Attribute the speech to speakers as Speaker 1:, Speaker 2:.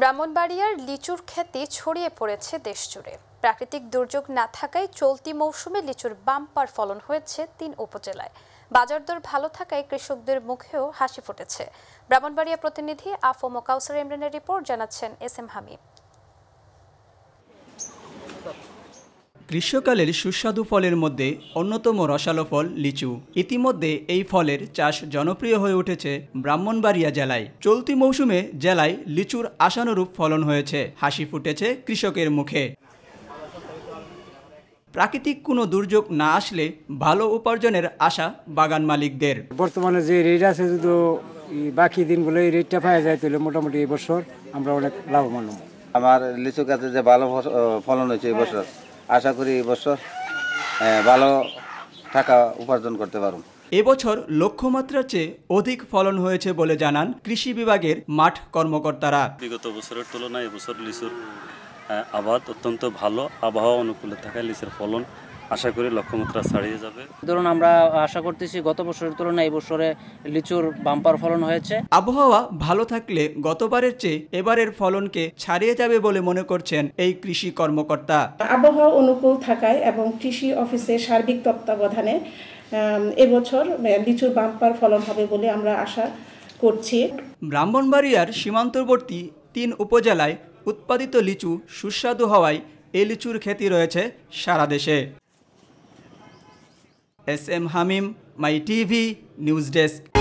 Speaker 1: ব্রাহ্মণবাড়িয়ার লিচুর খ্যাতি ছড়িয়ে পড়েছে দেশজুড়ে প্রাকৃতিক দুর্যোগ না থাকায় চলতি মৌসুমে লিচুর বাম্পার ফলন হয়েছে তিন উপজেলায় বাজার দর ভালো থাকায় কৃষকদের মুখেও হাসি ফুটেছে ব্রাহ্মণবাড়িয়া প্রতিনিধি আফম কাউসার ইমরানের রিপোর্ট জানাচ্ছেন এস এম হামিম
Speaker 2: গ্রীষ্মকালের সুস্বাদু ফলের মধ্যে অন্যতম রসালো ফল লিচু ইতিমধ্যে এই ফলের চাষ জনপ্রিয় হয়ে উঠেছে ব্রাহ্মণবাড়িয়া জেলায় চলতি মৌসুমে জেলায় লিচুর আশানুরূপ ফলন হয়েছে হাসি ফুটেছে কৃষকের মুখে প্রাকৃতিক কোনো দুর্যোগ না আসলে ভালো উপার্জনের আশা বাগান মালিকদের বর্তমানে যে রেট আছে যদি বাকি দিনগুলো এই রেটটা পাওয়া যায় তাহলে মোটামুটি এবছর
Speaker 3: আমরা অনেক লাভবান হব আমার লিচু গাছে যে ভালো ফলন হয়েছে এবছর আশা করি এবছর ভালো টাকা উপার্জন করতে পারব এবছর
Speaker 2: লক্ষ্যমাত্রার চেয়ে অধিক ফলন হয়েছে বলে জানান কৃষি বিভাগের মাঠ কর্মকর্তারা
Speaker 4: বিগত বছরের তুলনায় এবছর লিচুর আবাদ অত্যন্ত ভালো আবহাওয়া অনুকূলে থাকায় লিচুর ফলন আশা করি লক্ষ্যমাত্রা ছাড়িয়ে যাবে
Speaker 3: ধরুন আমরা আশা করতেছি গত বছরের তুলনায়
Speaker 2: এবছরে লিচুর বাম্পার ফলন হয়েছে আবহাওয়া ভালো থাকলে গতবারের চেয়ে এবারের ফলনকে ছাড়িয়ে যাবে বলে মনে করছেন এই কৃষি কর্মকর্তা
Speaker 5: আবহাওয়া অনুকূল থাকায় এবং কৃষি অফিসের সার্বিক তত্ত্বাবধানে এবছর লিচুর বাম্পার ফলন হবে বলে আমরা আশা করছি
Speaker 2: ব্রাহ্মণবাড়িয়ার সীমান্তবর্তী তিন উপজেলায় উৎপাদিত লিচু সুস্বাদু হওয়ায় এ লিচুর খ্যাতি রয়েছে সারা দেশে S M Hamim My TV news desk